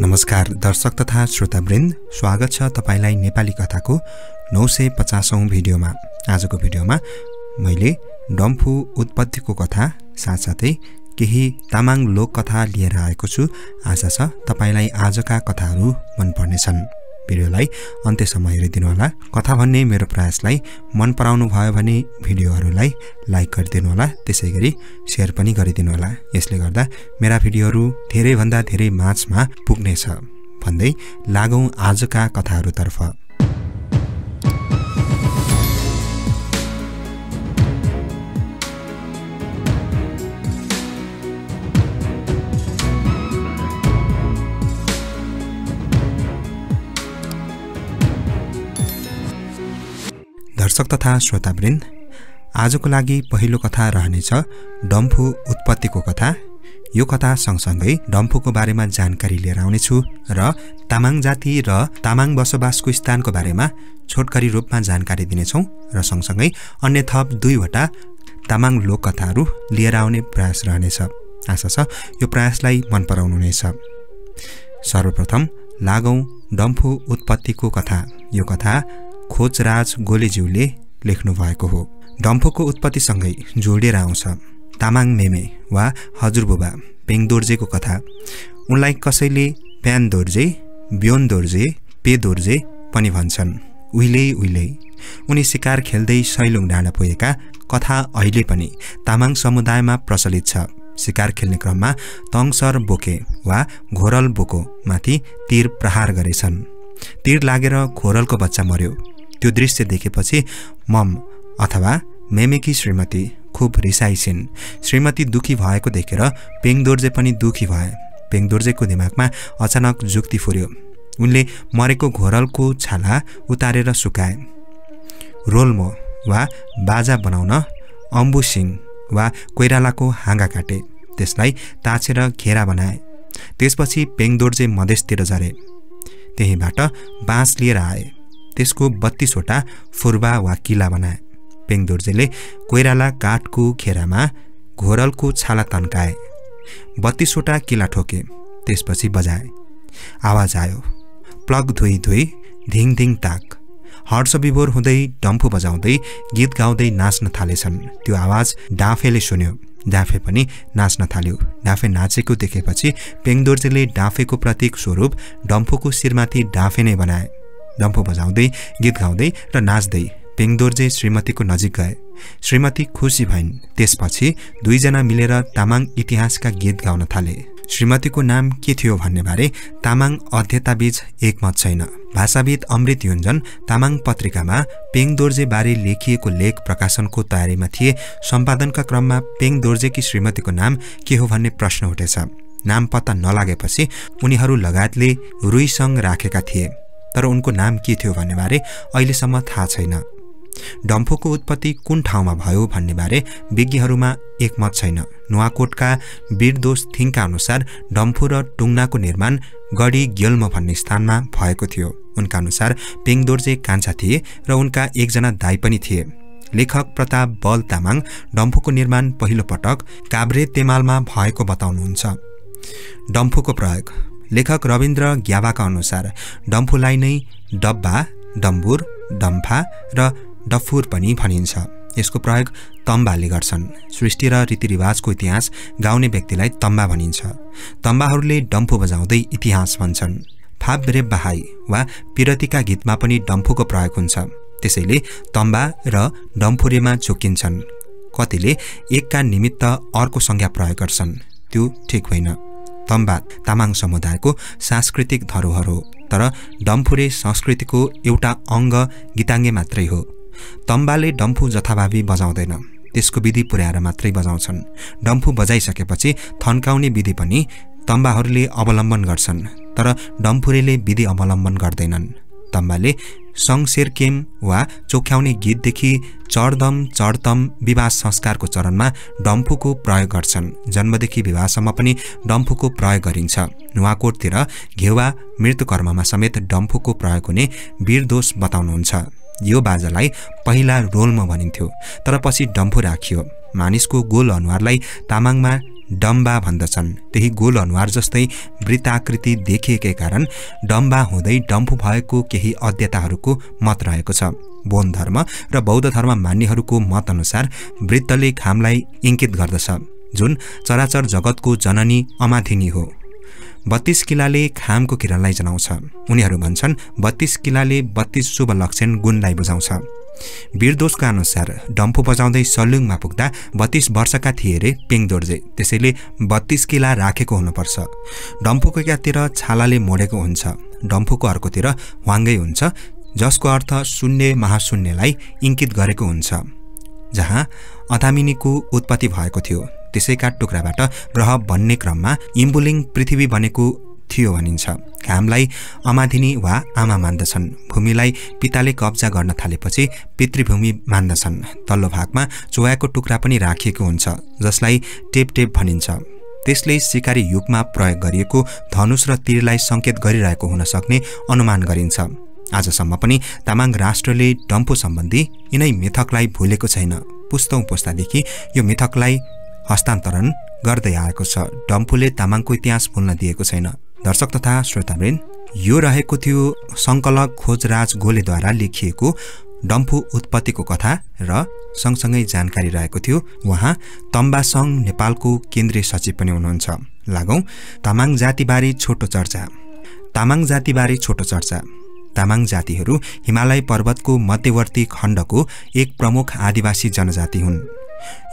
नमस्कार दर्शक तथा श्रोतावृन्द स्वागत छ तपाईँलाई नेपाली कथाको नौ सय पचासौँ भिडियोमा आजको भिडियोमा मैले डम्फु उत्पत्तिको कथा साथसाथै केही तामाङ लोककथा लिएर आएको छु आशा छ तपाईँलाई आजका कथाहरू मनपर्नेछन् भिडियोलाई अन्त्यसम्म हेरिदिनुहोला कथा भन्ने मेरो प्रयासलाई मन पराउनु भयो भने भिडियोहरूलाई लाइक गरिदिनुहोला त्यसै गरी सेयर पनि गरिदिनुहोला यसले गर्दा मेरा भिडियोहरू धेरैभन्दा धेरै माझमा पुग्नेछ भन्दै लागौँ आजका कथाहरूतर्फ दर्शक तथा श्रोतावृन्द आजको लागि पहिलो कथा रहनेछ डम्फु उत्पत्तिको कथा यो कथा सँगसँगै डम्फुको बारेमा जानकारी लिएर आउनेछु र तामाङ जाति र तामाङ बसोबासको स्थानको बारेमा छोटकरी रूपमा जानकारी दिनेछौँ र सँगसँगै अन्य थप दुईवटा तामाङ लोककथाहरू लिएर आउने प्रयास रहनेछ आशा छ यो प्रयासलाई मन पराउनुहुनेछ सर्वप्रथम लागौँ डम्फु उत्पत्तिको कथा यो कथा खोजराज गोलेज्यूले लेख्नु भएको हो डम्फोको उत्पत्तिसँगै जोडिएर आउँछ तामाङ मेमे वा हजुरबुबा पेङ दोर्जेको कथा उनलाई कसैले प्यान दोर्जे ब्योन दोर्जे पे दोर्जे पनि भन्छन् उहिले उहिले उनी सिकार खेल्दै सैलुङ डाँडा पुगेका कथा अहिले पनि तामाङ समुदायमा प्रचलित छ सिकार खेल्ने क्रममा तङसर बोके वा घोरल बोको माथि तिर प्रहार गरेछन् तीर लागेर घोरलको बच्चा मर्यो त्यो दृश्य देखेपछि मम अथवा मेमेकी श्रीमती खुब रिसाइसिन् श्रीमती दुखी भएको देखेर दोर्जे पनि दुखी भए दोर्जेको दिमागमा अचानक जुक्ति फुर्यो उनले मरेको घोरलको छाला उतारेर सुकाए रोल्मो वा बाजा बनाउन अम्बुसिङ वा कोइरालाको हाँगा काटे त्यसलाई ताछेर घेरा बनाए त्यसपछि दोर्जे मधेसतिर झरे त्यहीँबाट बाँस लिएर आए त्यसको बत्तीसवटा फुर्बा वा किला बनाए पेङदोर्जेले कोइराला काठको खेरामा घोरलको छाला तन्काए बत्तीसवटा किला ठोके त्यसपछि बजाए आवाज आयो प्लग धोइ धोइ धिङ धिङ ताक हर्ष विभोर हुँदै डम्फु बजाउँदै गीत गाउँदै नाच्न थालेछन् त्यो आवाज डाँफेले सुन्यो डाँफे पनि नाच्न थाल्यो डाँफे नाचेको देखेपछि पेङदोर्जेले डाँफेको प्रतीक स्वरूप डम्फुको शिरमाथि डाँफे नै बनाए डम्फो बजाउँदै गीत गाउँदै र नाच्दै पेङदोर्जे श्रीमतीको नजिक गए श्रीमती खुसी भइन् त्यसपछि दुईजना मिलेर तामाङ इतिहासका गीत गाउन थाले श्रीमतीको नाम के थियो भन्नेबारे तामाङ अध्यताबीच एकमत छैन भाषाविद अमृत युञ्जन तामाङ पत्रिकामा पेङ दोर्जेबारे लेखिएको लेख प्रकाशनको तयारीमा थिए सम्पादनका क्रममा पेङ दोर्जेकी श्रीमतीको नाम के हो भन्ने प्रश्न उठेछ नाम पत्ता नलागेपछि उनीहरू लगायतले रुईसँग राखेका थिए तर उनको नाम के थियो भन्नेबारे अहिलेसम्म थाहा छैन डम्फूको उत्पत्ति कुन ठाउँमा भयो भन्नेबारे विज्ञहरूमा एकमत छैन नुवाकोटका वीरदोष थिङका अनुसार डम्फू र टुङ्नाको निर्माण गढी ग्यल्म भन्ने स्थानमा भएको थियो उनका अनुसार पेङदोर्जे कान्छा थिए र उनका एकजना दाई पनि थिए लेखक प्रताप बल तामाङ डम्फूको निर्माण पहिलो पटक काभ्रे तेमालमा भएको बताउनुहुन्छ डम्फूको प्रयोग लेखक रविन्द्र ग्यावाका अनुसार डम्फुलाई नै डब्बा डम्बुर डम्फा र डफुर पनि भनिन्छ यसको प्रयोग तम्बाले गर्छन् सृष्टि र रीतिरिवाजको इतिहास गाउने व्यक्तिलाई तम्बा भनिन्छ तम्बाहरूले डम्फु बजाउँदै इतिहास भन्छन् फाप रेब्बाहाई वा पिरतीका गीतमा पनि डम्फुको प्रयोग हुन्छ त्यसैले तम्बा र डम्फुरेमा चोकिन्छन् कतिले एकका निमित्त अर्को संज्ञा प्रयोग गर्छन् त्यो ठिक होइन तम्बा तामाङ समुदायको सांस्कृतिक धरोहर हो तर डम्फुरे संस्कृतिको एउटा अङ्ग गीताङ्गे मात्रै हो तम्बाले डम्फु जथाभावी बजाउँदैन त्यसको विधि पुर्याएर मात्रै बजाउँछन् डम्फु बजाइसकेपछि थन्काउने विधि पनि तम्बाहरूले अवलम्बन गर्छन् तर डम्फुरेले विधि अवलम्बन गर्दैनन् तम्बाले सङसेरकेम वा चोख्याउने गीतदेखि चढदम चढतम विवाह संस्कारको चरणमा डम्फुको प्रयोग गर्छन् जन्मदेखि विवाहसम्म पनि डम्फुको प्रयोग गरिन्छ नुवाकोटतिर घेवा मृत्युकर्ममा समेत डम्फुको प्रयोग हुने वीरदोष बताउनुहुन्छ यो बाजालाई पहिला रोलमा भनिन्थ्यो तर पछि डम्फु राखियो मानिसको गोल अनुहारलाई तामाङमा डम्बा भन्दछन् त्यही गोल अनुहार जस्तै वृत्ताकृति देखिएकै कारण डम्बा हुँदै डम्फु भएको केही अध्यताहरूको मत रहेको छ बोन धर्म र बौद्ध धर्म मान्नेहरूको मतअनुसार वृत्तले घामलाई इङ्कित गर्दछ जुन चराचर जगतको जननी अमाथिनी हो बत्तीस किलाले खामको किरणलाई जनाउँछ उनीहरू भन्छन् बत्तीस किलाले बत्तीस शुभ लक्षण गुणलाई बुझाउँछ वीरदोषका अनुसार डम्फू बजाउँदै सल्युङमा पुग्दा बत्तीस वर्षका थिए अरे पिङ दोर्जे त्यसैले बत्तीस किला राखेको हुनुपर्छ डम्फूको एकातिर छालाले मोडेको हुन्छ डम्फूको अर्कोतिर वाङ्गै हुन्छ जसको अर्थ शून्य महाशून्यलाई इङ्कित गरेको हुन्छ जहाँ अथामिनीको उत्पत्ति भएको थियो त्यसैका टुक्राबाट ग्रह भन्ने क्रममा इम्बुलिङ पृथ्वी भनेको थियो भनिन्छ घामलाई अमाधिनी वा आमा मान्दछन् भूमिलाई पिताले कब्जा गर्न थालेपछि पितृभूमि मान्दछन् तल्लो भागमा चोयाको टुक्रा पनि राखिएको हुन्छ जसलाई टेप टेप भनिन्छ त्यसले सिकारी युगमा प्रयोग गरिएको धनुष र तीरलाई सङ्केत गरिरहेको हुन सक्ने अनुमान गरिन्छ आजसम्म पनि तामाङ राष्ट्रले डम्पो सम्बन्धी यिनै मिथकलाई भुलेको छैन पुस्तौँ पुस्तादेखि यो मिथकलाई हस्तान्तरण गर्दै आएको छ डम्फूले तामाङको इतिहास भुल्न दिएको छैन दर्शक तथा श्रोतावृन्द यो रहेको थियो सङ्कलक खोजराज गोलेद्वारा लेखिएको डम्फु उत्पत्तिको कथा र सँगसँगै जानकारी रहेको थियो उहाँ तम्बा सङ्घ नेपालको केन्द्रीय सचिव पनि हुनुहुन्छ लागौँ तामाङ जातिबारे छोटो चर्चा तामाङ जातिबारे छोटो चर्चा तामाङ जातिहरू हिमालय पर्वतको मध्यवर्ती खण्डको एक प्रमुख आदिवासी जनजाति हुन्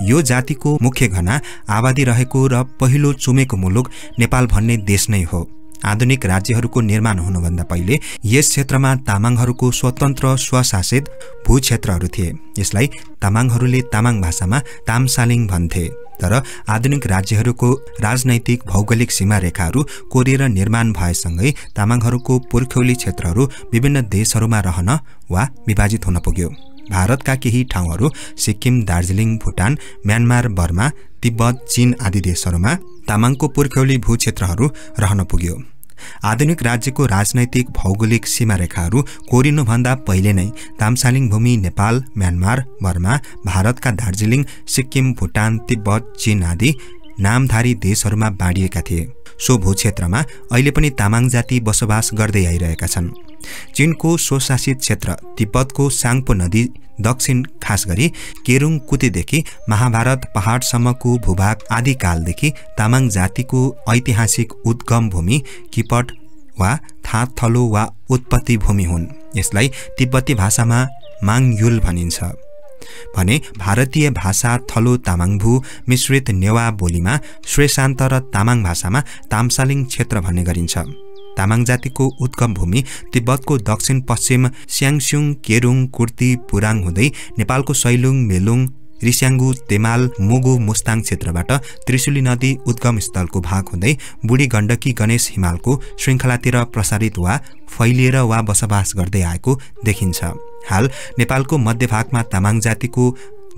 यो जातिको मुख्य घना आबादी रहेको र पहिलो चुमेको मुलुक नेपाल भन्ने देश नै हो आधुनिक राज्यहरूको निर्माण हुनुभन्दा पहिले यस क्षेत्रमा तामाङहरूको स्वतन्त्र स्वशासित भूक्षेत्रहरू थिए यसलाई तामाङहरूले तामाङ भाषामा तामसालिङ भन्थे तर आधुनिक राज्यहरूको राजनैतिक भौगोलिक सीमा सीमारेखाहरू कोरिएर निर्माण भएसँगै तामाङहरूको पुर्ख्यौली क्षेत्रहरू विभिन्न देशहरूमा रहन वा विभाजित हुन पुग्यो भारतका केही ठाउँहरू Sikkim Darjeeling Bhutan Myanmar Burma Tibet चीन आदि देशहरूमा तामाङको पुर्ख्यौली भूक्षेत्रहरू रहन पुग्यो आधुनिक राज्यको राजनैतिक भौगोलिक सीमारेखाहरू कोरिनुभन्दा पहिले नै तामसालिङ भूमि नेपाल म्यानमार बर्मा भारतका दार्जिलिङ सिक्किम भुटान तिब्बत चीन आदि नामधारी देशहरूमा बाँडिएका थिए सो क्षेत्रमा अहिले पनि तामाङ जाति बसोबास गर्दै आइरहेका छन् चिनको स्वशासित क्षेत्र तिब्बतको साङ्पो नदी दक्षिण खास गरी केरुङ कुतेदेखि महाभारत पहाडसम्मको भूभाग आदिकालदेखि तामाङ जातिको ऐतिहासिक उद्गम भूमि किपट वा थाथलो वा उत्पत्ति भूमि हुन् यसलाई तिब्बती भाषामा माङयुल भनिन्छ भने भारतीय भाषा थलो तामाङभू मिश्रित नेवा बोलीमा श्रेषान्त र तामाङ भाषामा तामसालिङ क्षेत्र भन्ने गरिन्छ तामाङ जातिको उद्गम भूमि तिब्बतको दक्षिण पश्चिम स्याङस्युङ केरुङ कुर्ती पुराङ हुँदै नेपालको सैलुङ मेलुङ रिस्याङ्गु तेमाल मुगु मुस्ताङ क्षेत्रबाट त्रिशुली नदी उद्गम स्थलको भाग हुँदै बुढी गण्डकी गणेश हिमालको श्रृङ्खलातिर प्रसारित वा फैलिएर वा बसोबास गर्दै आएको देखिन्छ हाल नेपालको मध्यभागमा तामाङ जातिको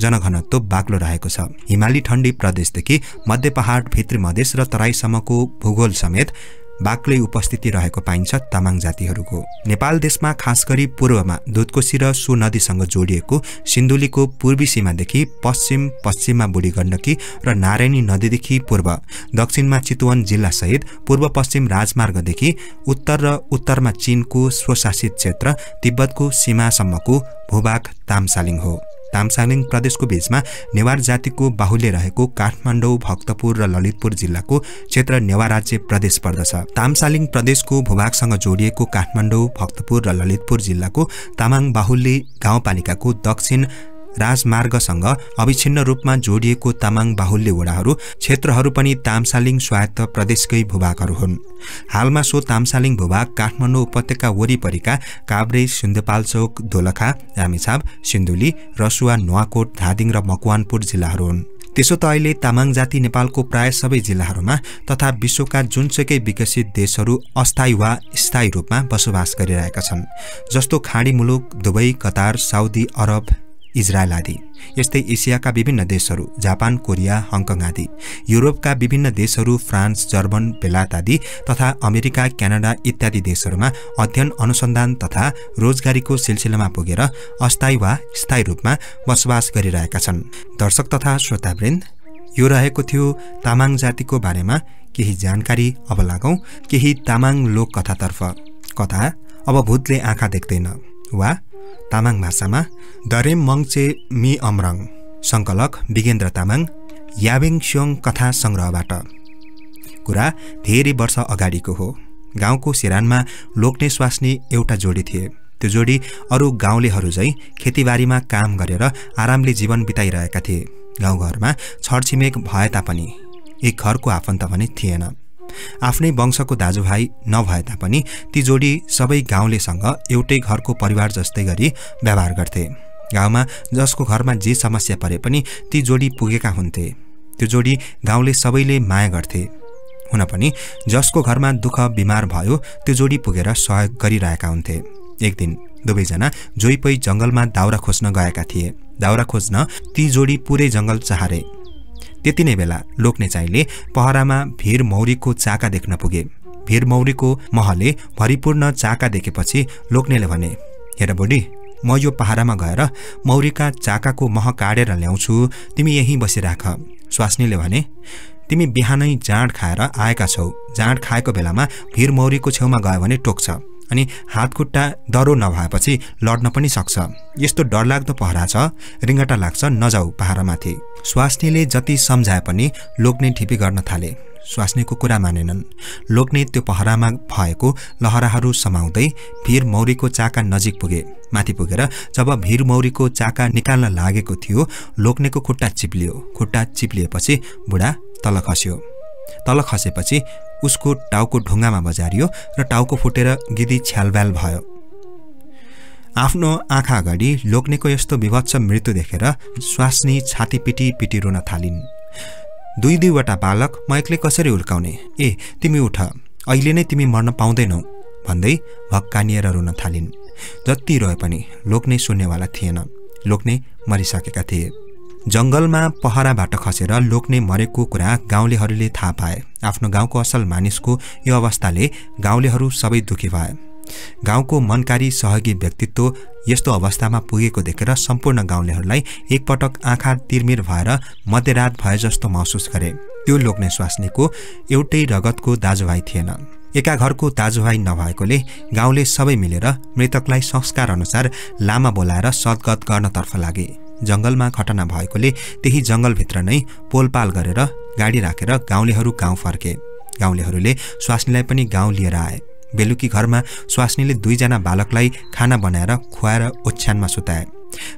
जनघनत्व बाक्लो रहेको छ हिमाली ठण्डी प्रदेशदेखि मध्य पहाड भित्री मधेस र तराईसम्मको भूगोल समेत बाक्लै उपस्थिति रहेको पाइन्छ तामाङ जातिहरूको नेपाल देशमा खास गरी पूर्वमा दुधकोशी र सो नदीसँग जोडिएको सिन्धुलीको पूर्वी सीमादेखि पश्चिम पश्चिममा बुढी गण्डकी र नारायणी नदीदेखि पूर्व दक्षिणमा चितवन जिल्लासहित पूर्व पश्चिम राजमार्गदेखि उत्तर र उत्तरमा चीनको स्वशासित क्षेत्र तिब्बतको सीमासम्मको भूभाग तामसालिङ हो तामसालिङ प्रदेशको बीचमा नेवार जातिको बाहुल्य रहेको काठमाडौँ भक्तपुर र ललितपुर जिल्लाको क्षेत्र नेवार राज्य प्रदेश पर्दछ तामसालिङ प्रदेशको भूभागसँग जोडिएको काठमाडौँ भक्तपुर र ललितपुर जिल्लाको तामाङ बाहुल्य गाउँपालिकाको दक्षिण राजमार्गसँग अविच्छिन्न रूपमा जोडिएको तामाङ बाहुल्य वडाहरू क्षेत्रहरू पनि तामसालिङ स्वायत्त प्रदेशकै भूभागहरू हुन् हालमा सो तामसालिङ भूभाग काठमाडौँ उपत्यका वरिपरिका काभ्रे सिन्धुपाल्चोक दोलखा रामेछाप सिन्धुली रसुवा नुवाकोट धादिङ र मकवानपुर जिल्लाहरू हुन् त्यसो त अहिले तामाङ जाति नेपालको प्राय सबै जिल्लाहरूमा तथा विश्वका जुनसुकै विकसित देशहरू अस्थायी वा स्थायी रूपमा बसोबास गरिरहेका छन् जस्तो खाँडी मुलुक Dubai Qatar Saudi Arab Israel आदि यस्तै एसियाका विभिन्न देशहरू जापान कोरिया हङकङ आदि युरोपका विभिन्न देशहरू फ्रान्स जर्मन बेलायत आदि तथा अमेरिका क्यानाडा इत्यादि देशहरूमा अध्ययन अनुसन्धान तथा रोजगारीको सिलसिलामा पुगेर अस्थायी वा स्थायी रूपमा बसोबास गरिरहेका छन् दर्शक तथा श्रोतावृन्द यो रहेको थियो तामाङ जातिको बारेमा केही जानकारी अब लागौँ केही तामाङ लोककथातर्फ कथा अब भूतले आँखा देख्दैन वा तामाङ भाषामा दरेम मङ्चे मि अमरङ सङ्कलक विगेन्द्र तामाङ याबेङ स्योङ कथा सङ्ग्रहबाट कुरा धेरै वर्ष अगाडिको हो गाउँको सिरानमा लोक्ने स्वास्नी एउटा जोडी थिए त्यो जोडी अरू गाउँलेहरू झैँ खेतीबारीमा काम गरेर आरामले जीवन बिताइरहेका थिए गाउँघरमा छरछिमेक भए तापनि एक घरको आफन्त भने थिएन आफ्नै वंशको दाजुभाइ नभए तापनि ती जोडी सबै गाउँलेसँग एउटै घरको परिवार जस्तै गरी व्यवहार गर्थे गाउँमा जसको घरमा जे समस्या परे पनि ती जोडी पुगेका हुन्थे त्यो जोडी गाउँले सबैले माया गर्थे हुन पनि जसको घरमा दुःख बिमार भयो त्यो जोडी पुगेर सहयोग गरिरहेका हुन्थे एक दिन दुवैजना जोइपै जङ्गलमा दाउरा खोज्न गएका थिए दाउरा खोज्न ती जोडी पुरै जङ्गल चहारे त्यति नै बेला लोक्ने चाहिँले पहरामा भिर मौरीको चाका देख्न पुगे भिर मौरीको महले भरिपूर्ण चाका देखेपछि लोक्नेले भने हेर बुढी म यो पहाडामा गएर मौरीका चाकाको मह काटेर ल्याउँछु तिमी यहीँ बसिराख स्वास्नीले भने तिमी बिहानै जाँड खाएर आएका छौ जाँड खाएको बेलामा भिर मौरीको छेउमा गयो भने टोक्छ अनि हातखुट्टा डरो नभएपछि लड्न पनि सक्छ यस्तो डरलाग्दो पहरा छ रिङ्गटा लाग्छ नजाऊ पहारामाथि स्वास्नीले जति सम्झाए पनि लोग्ने ढिपी गर्न थाले स्वास्नीको कुरा मानेनन् लोग्ने त्यो पहरामा भएको लहराहरू समाउँदै भिर मौरीको चाका नजिक पुगे माथि पुगेर जब भिर मौरीको चाका निकाल्न लागेको थियो लोग्नेको खुट्टा चिप्लियो खुट्टा चिप्लिएपछि बुढा तल खस्यो तल खसेपछि उसको टाउको ढुङ्गामा बजारियो र टाउको फुटेर गिदी छ्यालब्याल भयो आफ्नो आँखा अगाडि लोग्नेको यस्तो विभत्स मृत्यु देखेर स्वास्नी छाती पिटी पिटी रुन थालिन् दुई दुईवटा बालक म एक्लै कसरी हुर्काउने ए तिमी उठ अहिले नै तिमी मर्न पाउँदैनौ भन्दै भक्कानिएर रुन थालिन् जति रहे पनि लोक्ने सुन्नेवाला थिएन लोग्ने मरिसकेका थिए जङ्गलमा पहराबाट खसेर लोक्ने मरेको कुरा गाउँलेहरूले थाहा पाए आफ्नो गाउँको असल मानिसको यो अवस्थाले गाउँलेहरू सबै दुखी भए गाउँको मनकारी सहयोगी व्यक्तित्व यस्तो अवस्थामा पुगेको देखेर सम्पूर्ण गाउँलेहरूलाई एकपटक आँखा तिरमिर भएर मध्यरात भए जस्तो महसुस गरे त्यो लोक्ने स्वास्नीको एउटै रगतको दाजुभाइ थिएन एका घरको दाजुभाइ नभएकोले गाउँले सबै मिलेर मृतकलाई संस्कार अनुसार लामा बोलाएर सद्गत गर्नतर्फ लागे जङ्गलमा घटना भएकोले त्यही जङ्गलभित्र नै पोलपाल गरेर गाडी राखेर गाउँलेहरू गाउँ फर्के गाउँलेहरूले स्वास्नीलाई पनि गाउँ लिएर आए बेलुकी घरमा स्वास्नीले दुईजना बालकलाई खाना बनाएर खुवाएर ओछ्यानमा सुताए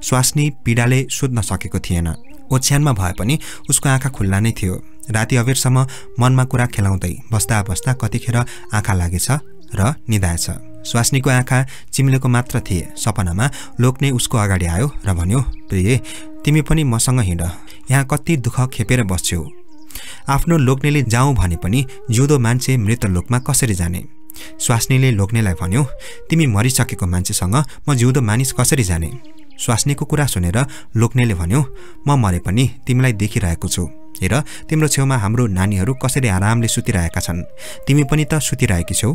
स्वास्नी पीडाले सुत्न सकेको थिएन ओछ्यानमा भए पनि उसको आँखा खुल्ला नै थियो राति अबेरसम्म मनमा कुरा खेलाउँदै बस्दा बस्दा कतिखेर आँखा लागेछ र निधाएछ स्वास्नीको आँखा चिम्लेको मात्र थिए सपनामा लोक नै उसको अगाडि आयो र भन्यो प्रिय तिमी पनि मसँग हिँड यहाँ कति दुःख खेपेर बस्छौ आफ्नो लोग्नेले जाउँ भने पनि जिउँदो मान्छे मृत लोकमा कसरी जाने स्वास्नीले लोग्नेलाई भन्यो तिमी मरिसकेको मान्छेसँग म जिउँदो मानिस कसरी जाने स्वास्नीको कुरा सुनेर लोक्नेले भन्यो म मरे पनि तिमीलाई देखिरहेको छु हेर तिम्रो छेउमा हाम्रो नानीहरू कसरी आरामले सुतिरहेका छन् तिमी पनि त सुतिरहेकी छौ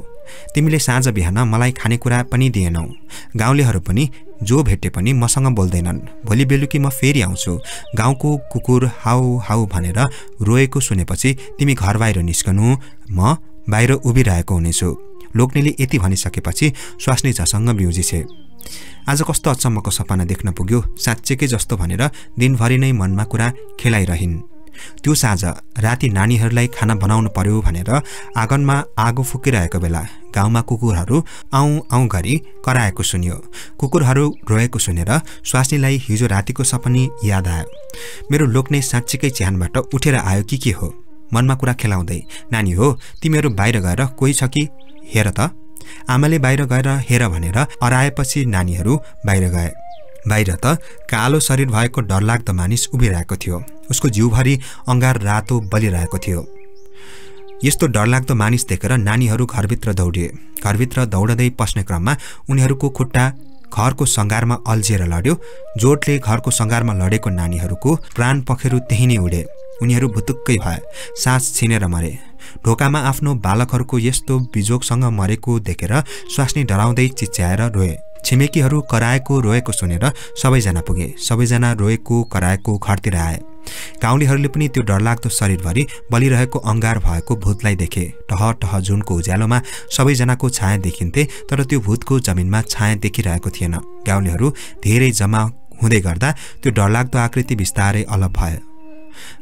तिमीले साँझ बिहान मलाई खानेकुरा पनि दिएनौ गाउँलेहरू पनि जो भेटे पनि मसँग बोल्दैनन् भोलि बेलुकी म फेरि आउँछु गाउँको कुकुर हाउ हाउ भनेर रोएको सुनेपछि तिमी घर बाहिर निस्कनु म बाहिर उभिरहेको हुनेछु लोक्नेले यति भनिसकेपछि स्वास्नी झसँग छे आज कस्तो अचम्मको सपना देख्न पुग्यो साँच्चेकै जस्तो भनेर दिनभरि नै मनमा कुरा खेलाइरहन् त्यो साँझ राति नानीहरूलाई खाना बनाउनु पर्यो भनेर आँगनमा आगो फुकिरहेको बेला गाउँमा कुकुरहरू आउँ आउँ गरी कराएको सुन्यो कुकुरहरू रोएको सुनेर स्वास्नीलाई हिजो रातिको सपनी याद आयो मेरो लोक्ने साँच्चीकै च्यानबाट उठेर आयो कि के हो मनमा कुरा खेलाउँदै नानी हो तिमीहरू बाहिर गएर कोही छ कि हेर त आमाले बाहिर गएर हेर भनेर हराएपछि नानीहरू बाहिर गए बाहिर त कालो शरीर भएको डरलाग्दो मानिस उभिरहेको थियो उसको जिउभरि अँगार रातो बलिरहेको थियो यस्तो डरलाग्दो मानिस देखेर नानीहरू घरभित्र दौडिए घरभित्र दौडँदै पस्ने क्रममा उनीहरूको खुट्टा घरको सङ्घारमा अल्झिएर लड्यो जोटले घरको सङ्घारमा लडेको नानीहरूको प्राण पखेरु त्यहीँ नै उडे उनीहरू भुतुक्कै भए सास छिनेर मरे ढोकामा आफ्नो बालकहरूको यस्तो बिजोगसँग मरेको देखेर स्वास्नी डराउँदै चिच्याएर रोए छिमेकीहरू कराएको रोएको सुनेर सबैजना पुगे सबैजना रोएको कराएको घरतिर आए गाउँलेहरूले पनि त्यो डरलाग्दो शरीरभरि बलिरहेको अङ्गार भएको भूतलाई देखे टह टह जुनको उज्यालोमा सबैजनाको छाया देखिन्थे तर त्यो भूतको जमिनमा छाया देखिरहेको थिएन गाउँलेहरू धेरै जमा हुँदै गर्दा त्यो डरलाग्दो आकृति बिस्तारै अलप भयो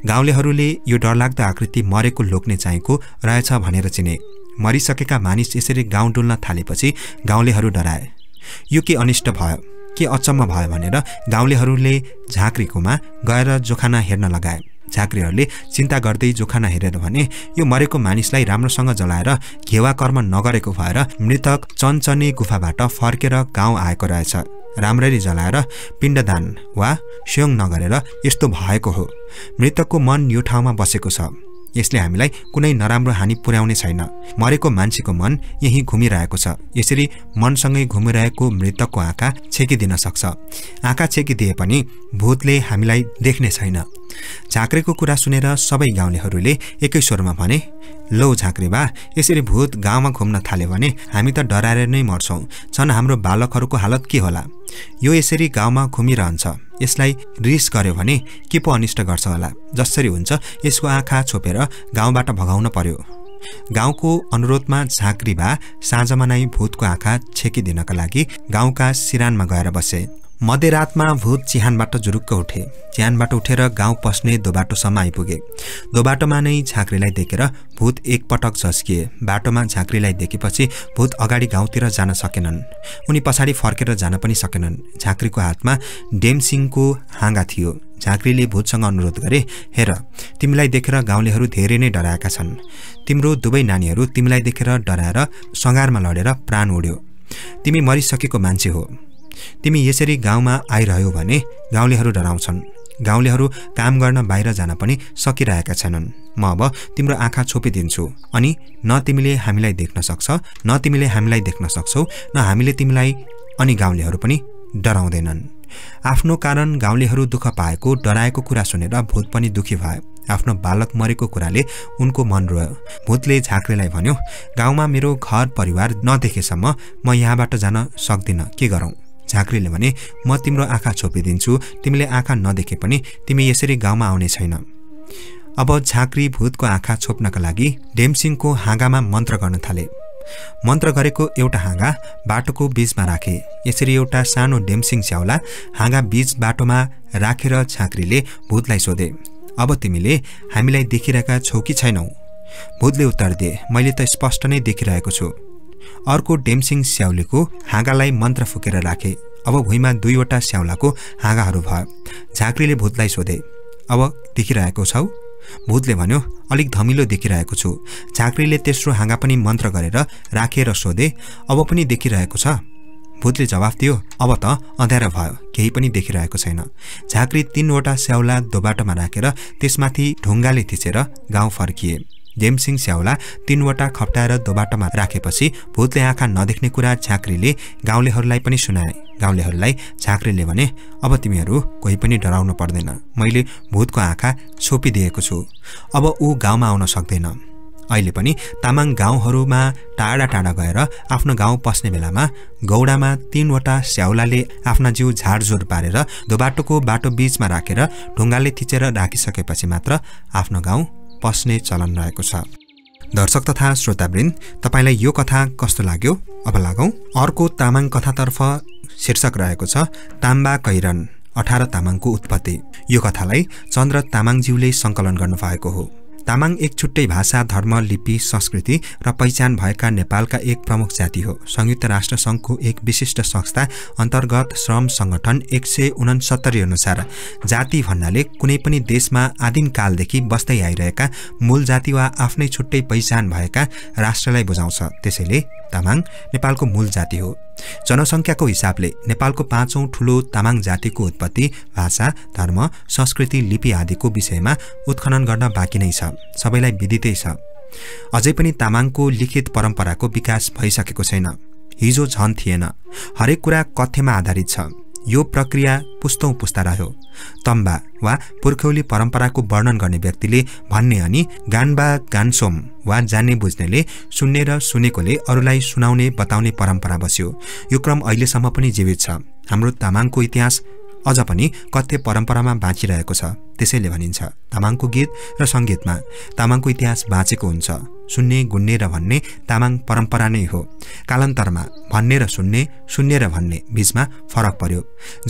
गाउँलेहरूले यो डरलाग्दो आकृति मरेको लोक्ने चाहिँको रहेछ भनेर चिने मरिसकेका मानिस यसरी गाउँ डुल्न थालेपछि गाउँलेहरू डराए यो के अनिष्ट भयो के अचम्म भयो भनेर गाउँलेहरूले झाँक्रीकोमा गएर जोखाना हेर्न लगाए झाँक्रीहरूले चिन्ता गर्दै जोखाना हेरेर भने यो मरेको मानिसलाई राम्रोसँग जलाएर रा, घेवा कर्म नगरेको भएर मृतक चनचने गुफाबाट फर्केर गाउँ आएको रहेछ राम्ररी जलाएर पिण्डदान वा स्वयङ नगरेर यस्तो भएको हो मृतकको मन यो ठाउँमा बसेको छ यसले हामीलाई कुनै नराम्रो हानि पुर्याउने छैन मरेको मान्छेको मन यहीँ घुमिरहेको छ यसरी मनसँगै घुमिरहेको मृतकको आँखा छेकिदिन सक्छ आँखा छेकिदिए पनि भूतले हामीलाई देख्ने छैन झाँक्रेको कुरा सुनेर सबै गाउँलेहरूले एकै स्वरमा भने लौ झाँक्रे बा यसरी भूत गाउँमा घुम्न थाल्यो भने हामी त डराएर नै मर्छौँ झन् हाम्रो बालकहरूको हालत के होला यो यसरी गाउँमा घुमिरहन्छ यसलाई रिस गर्यो भने के पो अनिष्ट गर्छ होला जसरी हुन्छ यसको आँखा छोपेर गाउँबाट भगाउन पर्यो गाउँको अनुरोधमा झाँक्री बा साँझमा नै भूतको आँखा छेकिदिनका लागि गाउँका सिरानमा गएर बसे मध्यरातमा भूत चिहानबाट झुरुक्क उठे चिहानबाट उठेर गाउँ पस्ने दोबाटोसम्म आइपुगे दोबाटोमा नै झाँक्रीलाई देखेर भूत एकपटक झस्किए बाटोमा झाँक्रीलाई देखेपछि भूत अगाडि गाउँतिर जान सकेनन् उनी पछाडि फर्केर जान पनि सकेनन् झाँक्रीको हातमा डेमसिंहको हाँगा थियो झाँक्रीले भूतसँग अनुरोध गरे हेर तिमीलाई देखेर गाउँलेहरू धेरै नै डराएका छन् तिम्रो दुवै नानीहरू तिमीलाई देखेर डराएर सँगारमा लडेर प्राण उड्यो तिमी मरिसकेको मान्छे हो तिमी यसरी गाउँमा आइरह्यो भने गाउँलेहरू डराउँछन् गाउँलेहरू काम गर्न बाहिर जान पनि सकिरहेका छैनन् म अब तिम्रो आँखा छोपिदिन्छु अनि न तिमीले हामीलाई देख्न सक्छ न तिमीले हामीलाई देख्न सक्छौ न हामीले तिमीलाई अनि गाउँलेहरू पनि डराउँदैनन् आफ्नो कारण गाउँलेहरू दुःख पाएको डराएको कुरा सुनेर भूत पनि दुःखी भयो आफ्नो बालक मरेको कुराले उनको मन रोयो भूतले झाँक्रेलाई भन्यो गाउँमा मेरो घर परिवार नदेखेसम्म म यहाँबाट जान सक्दिनँ के गरौँ झाँक्रीले भने म तिम्रो आँखा छोपिदिन्छु तिमीले आँखा नदेखे पनि तिमी यसरी गाउँमा आउने छैन अब झाँक्री भूतको आँखा छोप्नका लागि ढेमसिंहको हाँगामा मन्त्र गर्न थाले मन्त्र गरेको एउटा हाँगा बाटोको बीचमा राखे यसरी एउटा सानो ढेमसिंह च्याउला हाँगा बिच बाटोमा राखेर रा झाँक्रीले भूतलाई सोधे अब तिमीले हामीलाई देखिरहेका छौ कि छैनौ भूतले उत्तर दिए मैले त स्पष्ट नै देखिरहेको छु अर्को डेमसिङ स्याउलेको हाँगालाई मन्त्र फुकेर राखे अब भुइँमा दुईवटा स्याउलाको हाँगाहरू भयो झाँक्रीले भूतलाई सोधे अब देखिरहेको छौ भूतले भन्यो अलिक धमिलो देखिरहेको छु झाँक्रीले तेस्रो हाँगा पनि मन्त्र गरेर राखेर रा सोधे अब पनि देखिरहेको छ भूतले जवाफ दियो अब त अँध्यारो भयो केही पनि देखिरहेको छैन झाँक्री तिनवटा स्याउला दोबाटोमा राखेर त्यसमाथि ढुङ्गाले थिचेर गाउँ फर्किए जेमसिंह स्याउला तीनवटा खप्टाएर दोबाटोमा राखेपछि भूतले आँखा नदेख्ने कुरा झाँक्रीले गाउँलेहरूलाई पनि सुनाए गाउँलेहरूलाई झाँक्रीले भने अब तिमीहरू कोही पनि डराउनु पर्दैन मैले भूतको आँखा छोपिदिएको छु अब ऊ गाउँमा आउन सक्दैन अहिले पनि तामाङ गाउँहरूमा टाढा टाढा गएर आफ्नो गाउँ पस्ने बेलामा गौडामा तीनवटा स्याउलाले आफ्ना जिउ झाडझुड पारेर दोबाटोको बाटो बिचमा राखेर ढुङ्गाले थिचेर राखिसकेपछि मात्र आफ्नो गाउँ पस्ने चलन रहेको छ दर्शक तथा श्रोतावृन्द तपाईँलाई यो कथा कस्तो लाग्यो अब लागौँ अर्को तामाङ कथातर्फ शीर्षक रहेको छ ताम्बा कैरन अठार तामाङको उत्पत्ति यो कथालाई चन्द्र तामाङज्यूले सङ्कलन गर्नुभएको हो तामाङ एक छुट्टै भाषा धर्म लिपि संस्कृति र पहिचान भएका नेपालका एक प्रमुख जाति हो संयुक्त राष्ट्र सङ्घको एक विशिष्ट संस्था अन्तर्गत श्रम सङ्गठन एक सय उनसत्तरी अनुसार जाति भन्नाले कुनै पनि देशमा आदिमकालदेखि बस्दै आइरहेका मूल जाति वा आफ्नै छुट्टै पहिचान भएका राष्ट्रलाई बुझाउँछ त्यसैले तामाङ नेपालको मूल जाति हो जनसङ्ख्याको हिसाबले नेपालको पाँचौँ ठुलो तामाङ जातिको उत्पत्ति भाषा धर्म संस्कृति लिपि आदिको विषयमा उत्खनन गर्न बाँकी नै छ सबैलाई विदितै छ अझै पनि तामाङको लिखित परम्पराको विकास भइसकेको छैन हिजो झन थिएन हरेक कुरा कथ्यमा आधारित छ यो प्रक्रिया पुस्तौँ पुस्ता रह्यो तम्बा वा पुर्ख्यौली परम्पराको वर्णन गर्ने व्यक्तिले भन्ने अनि गानबा गानसोम वा जान्ने बुझ्नेले सुन्ने र सुनेकोले अरूलाई सुनाउने बताउने परम्परा बस्यो यो क्रम अहिलेसम्म पनि जीवित छ हाम्रो तामाङको इतिहास अझ पनि कथ्य परम्परामा बाँचिरहेको छ त्यसैले भनिन्छ तामाङको गीत र सङ्गीतमा तामाङको इतिहास बाँचेको हुन्छ सुन्ने गुन्ने र भन्ने तामाङ परम्परा नै हो कालान्तरमा भन्ने र सुन्ने सुन्ने र भन्ने बिचमा फरक पर्यो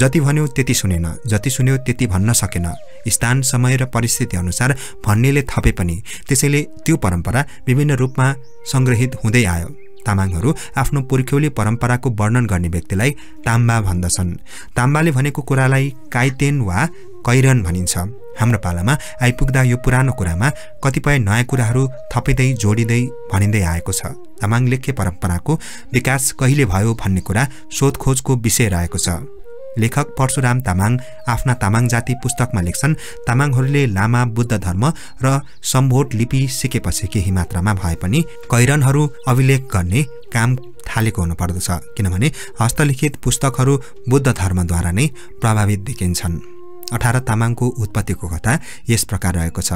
जति भन्यो त्यति सुनेन जति सुन्यो त्यति भन्न सकेन स्थान समय र परिस्थिति अनुसार भन्नेले थपे पनि त्यसैले त्यो परम्परा विभिन्न रूपमा सङ्ग्रहित हुँदै आयो तामाङहरू आफ्नो पुर्ख्यौली परम्पराको वर्णन गर्ने व्यक्तिलाई ताम्बा भन्दछन् ताम्बाले भनेको कुरालाई काइतेन वा कैरन भनिन्छ हाम्रो पालामा आइपुग्दा यो पुरानो कुरामा कतिपय नयाँ कुराहरू थपिँदै जोडिँदै भनिँदै आएको छ तामाङ लेख्य परम्पराको विकास कहिले भयो भन्ने कुरा सोधखोजको विषय रहेको छ लेखक परशुराम तामाङ आफ्ना तामाङ जाति पुस्तकमा लेख्छन् तामाङहरूले लामा बुद्ध धर्म र सम्भोट लिपि सिकेपछि केही मात्रामा भए पनि कैरनहरू अभिलेख गर्ने काम थालेको हुनुपर्दछ किनभने हस्तलिखित पुस्तकहरू बुद्ध धर्मद्वारा नै प्रभावित देखिन्छन् अठार तामाङको उत्पत्तिको कथा यस प्रकार रहेको छ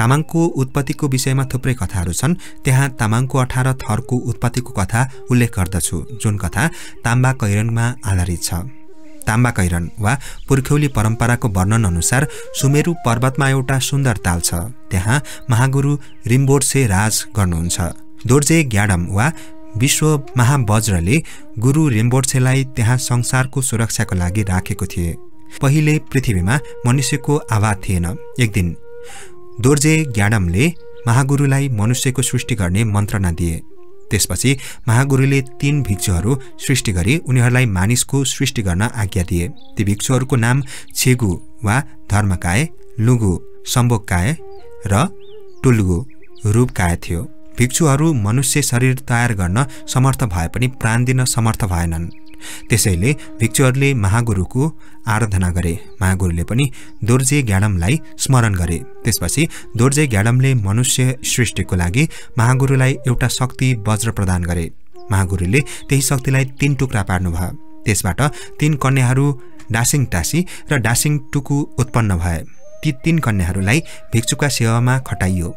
तामाङको उत्पत्तिको विषयमा थुप्रै कथाहरू छन् त्यहाँ तामाङको अठार थरको उत्पत्तिको कथा उल्लेख गर्दछु जुन कथा ताम्बा कैरनमा आधारित छ ताम्बा कैरन वा पुर्ख्यौली परम्पराको वर्णन अनुसार सुमेरु पर्वतमा एउटा सुन्दर ताल छ त्यहाँ महागुरु रिम्बोर्से राज गर्नुहुन्छ दोर्जे ग्याडम वा विश्व महावज्रले गुरु रिम्बोर्सेलाई त्यहाँ संसारको सुरक्षाको लागि राखेको थिए पहिले पृथ्वीमा मनुष्यको आवाज थिएन एक दिन दोर्जे ग्याडमले महागुरुलाई मनुष्यको सृष्टि गर्ने मन्त्रणा दिए त्यसपछि महागुरुले तीन भिक्षुहरू सृष्टि गरी उनीहरूलाई मानिसको सृष्टि गर्न आज्ञा दिए ती भिक्षुहरूको नाम छेगु वा धर्मकाय लुगु सम्भोगकाय र टुल्गु रूपकाय थियो भिक्षुहरू मनुष्य शरीर तयार गर्न समर्थ भए पनि प्राण दिन समर्थ भएनन् त्यसैले भिक्चुहरूले महागुरुको आराधना गरे महागुरुले पनि दोर्जे ग्याडमलाई स्मरण गरे त्यसपछि दोर्जे ग्याडमले मनुष्य सृष्टिको लागि महागुरुलाई एउटा शक्ति वज्र प्रदान गरे महागुरुले त्यही शक्तिलाई तीन टुक्रा पार्नुभयो त्यसबाट तीन कन्याहरू डासिङ टासी र डासिङ टुकु उत्पन्न भए ती तीन कन्याहरूलाई भिक्षुका सेवामा खटाइयो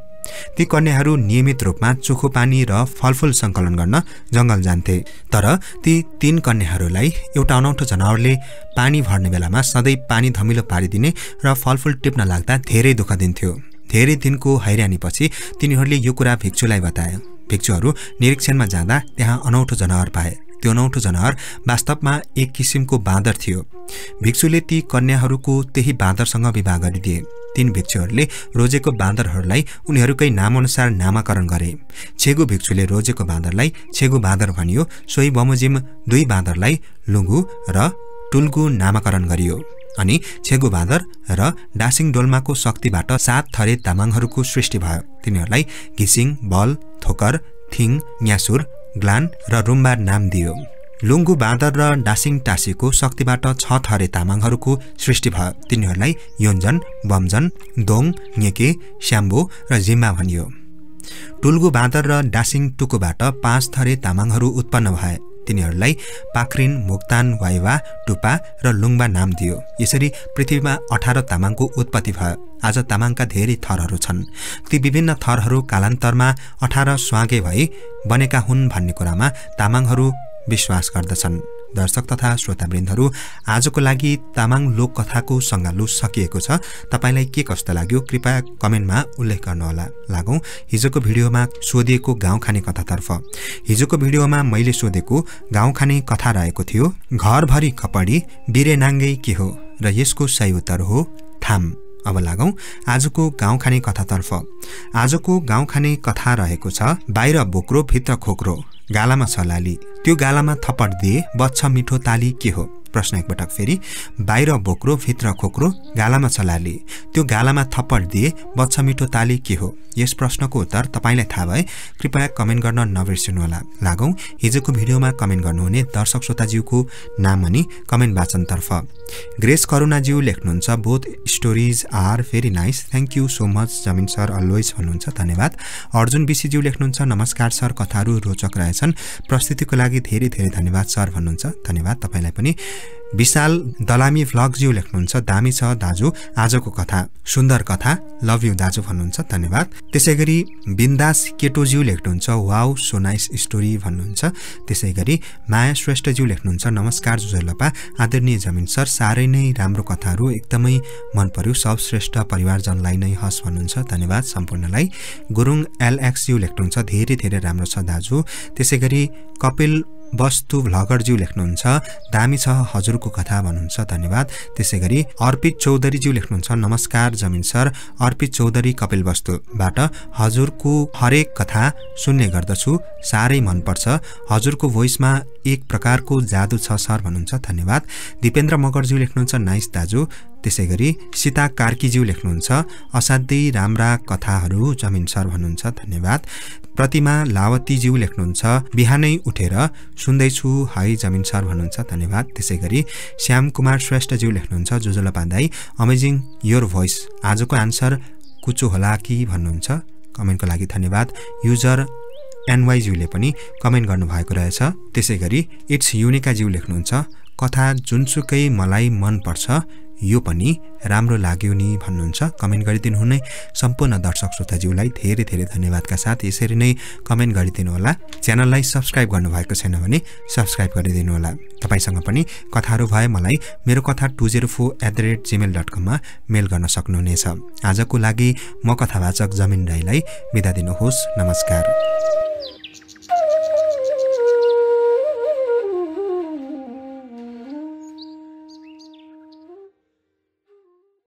ती कन्याहरू नियमित रूपमा चोखो पानी र फलफुल सङ्कलन गर्न जङ्गल जान्थे तर ती तीन कन्याहरूलाई एउटा अनौठो जनावरले पानी भर्ने बेलामा सधैँ पानी धमिलो पारिदिने र फलफुल टिप्न लाग्दा धेरै दुःख दिन्थ्यो धेरै दिनको हैरानीपछि तिनीहरूले यो कुरा भिक्षुलाई बताए भिक्षुहरू निरीक्षणमा जाँदा त्यहाँ अनौठो जनावर पाए त्यो अनौठो जनावर वास्तवमा एक किसिमको बाँदर थियो भिक्षुले ती कन्याहरूको त्यही बाँदरसँग विवाह गरिदिए तीन भिक्षुहरूले रोजेको बाँदरहरूलाई उनीहरूकै नामअनुसार नामाकरण गरे छेगु भिक्षुले रोजेको बाँदरलाई छेगु बाँदर भनियो सोही बमोजिम दुई बाँदरलाई लुगु र टुल्गु नामाकरण गरियो अनि छेगु बाँदर र डासिङ डोल्माको शक्तिबाट सात थरे तामाङहरूको सृष्टि भयो तिनीहरूलाई घिसिङ बल थोकर थिङ न्यासुर ग्लान र रुम्बा नाम दियो लुङ्गु बाँदर र डासिङ टासीको शक्तिबाट छ थरे तामाङहरूको सृष्टि भयो तिनीहरूलाई योन्जन बमजन दोङ नेके स्याम्बो र जिम्मा भनियो टुल्गु बाँदर र डासिङ टुकुबाट पाँच थरे तामाङहरू उत्पन्न भए तिनीहरूलाई पाख्रिन मुक्तान वाइवा टुपा र लुङ्बा नाम दियो यसरी पृथ्वीमा अठार तामाङको उत्पत्ति भयो आज तामाङका धेरै थरहरू छन् ती विभिन्न थरहरू कालान्तरमा अठार स्वागे भई बनेका हुन् भन्ने कुरामा तामाङहरू विश्वास गर्दछन् दर्शक तथा श्रोतावृन्दहरू आजको लागि तामाङ लोककथाको सङ्गालु सकिएको छ तपाईँलाई के कस्तो लाग्यो कृपया कमेन्टमा उल्लेख गर्नुहोला लागौँ हिजोको भिडियोमा सोधिएको गाउँ खाने कथातर्फ हिजोको भिडियोमा मैले सोधेको गाउँ खाने कथा रहेको थियो घरभरि बिरे बिरेनाङ्गै के हो र यसको सही उत्तर हो थाम अब लागौँ आजको गाउँखाने कथातर्फ आजको गाउँखाने कथा रहेको छ बाहिर बोक्रो भित्र खोक्रो गालामा छ लाली त्यो गालामा थपट दिए बच्छ मिठो ताली के हो प्रश्न एकपटक फेरि बाहिर बोक्रो भित्र खोक्रो गालामा चलाली त्यो गालामा थप्पड दिए बच्छ मिठो ताली के हो यस प्रश्नको उत्तर तपाईँलाई थाहा भए कृपया कमेन्ट गर्न नबिर्सिनुहोला लागौँ हिजोको भिडियोमा कमेन्ट गर्नुहुने दर्शक श्रोताज्यूको नाम अनि कमेन्ट वाचनतर्फ ग्रेस करुणाज्यू लेख्नुहुन्छ both stories are very nice thank you so much जमिन सर अलवेज भन्नुहुन्छ धन्यवाद अर्जुन विशीज्यू लेख्नुहुन्छ नमस्कार सर कथाहरू रोचक रहेछन् प्रस्तुतिको लागि धेरै धेरै धन्यवाद सर भन्नुहुन्छ धन्यवाद तपाईँलाई पनि विशाल दलामी भ्लगज्यू लेख्नुहुन्छ दामी छ दाजु आजको कथा सुन्दर कथा लभ यु दाजु भन्नुहुन्छ धन्यवाद त्यसै गरी बिन्दास केटोज्यू लेख्नुहुन्छ वाउ सो नाइस स्टोरी भन्नुहुन्छ त्यसै गरी माया श्रेष्ठज्यू लेख्नुहुन्छ नमस्कार जुजलपा आदरणीय जमिन सर साह्रै नै राम्रो कथाहरू एकदमै मन पर्यो सर्वश्रेष्ठ परिवारजनलाई नै हस् भन्नुहुन्छ धन्यवाद सम्पूर्णलाई गुरुङ एलएक्सयू लेख्नुहुन्छ धेरै धेरै राम्रो छ दाजु त्यसै गरी कपिल वस्तु भ्लगरज्यू लेख्नुहुन्छ दामी छ हजुरको कथा भन्नुहुन्छ धन्यवाद त्यसै गरी अर्पित चौधरीज्यू लेख्नुहुन्छ नमस्कार जमिन सर अर्पित चौधरी कपिल वस्तुबाट हजुरको हरेक कथा सुन्ने गर्दछु साह्रै मनपर्छ हजुरको भोइसमा एक प्रकारको जादु छ सर भन्नुहुन्छ धन्यवाद दिपेन्द्र मगरज्यू लेख्नुहुन्छ नाइस दाजु त्यसै गरी सीता कार्कीज्यू लेख्नुहुन्छ असाध्यै राम्रा कथाहरू जमिन सर भन्नुहुन्छ धन्यवाद प्रतिमा लावतीज्यू लेख्नुहुन्छ बिहानै उठेर सुन्दैछु हाई जमिन सर भन्नुहुन्छ धन्यवाद त्यसै गरी श्यामकुमार श्रेष्ठज्यू लेख्नुहुन्छ जोजोला पान्दाई अमेजिङ योर भोइस आजको आन्सर कुचो होला कि भन्नुहुन्छ कमेन्टको लागि धन्यवाद युजर एनवाइज्यूले पनि कमेन्ट गर्नुभएको रहेछ त्यसै गरी इट्स युनिकाज्यू लेख्नुहुन्छ कथा जुनसुकै मलाई मनपर्छ यो पनि राम्रो लाग्यो नि भन्नुहुन्छ कमेन्ट गरिदिनुहुने सम्पूर्ण दर्शक श्रोताज्यूलाई धेरै धेरै धन्यवादका साथ यसरी नै कमेन्ट गरिदिनु होला च्यानललाई सब्सक्राइब गर्नुभएको छैन भने सब्सक्राइब होला तपाईँसँग पनि कथाहरू भए मलाई मेरो कथा two zero four at the rate Gmail dot कममा मेल गर्न सक्नुहुनेछ आजको लागि म कथावाचक जमिन राईलाई बिदा दिनुहोस् नमस्कार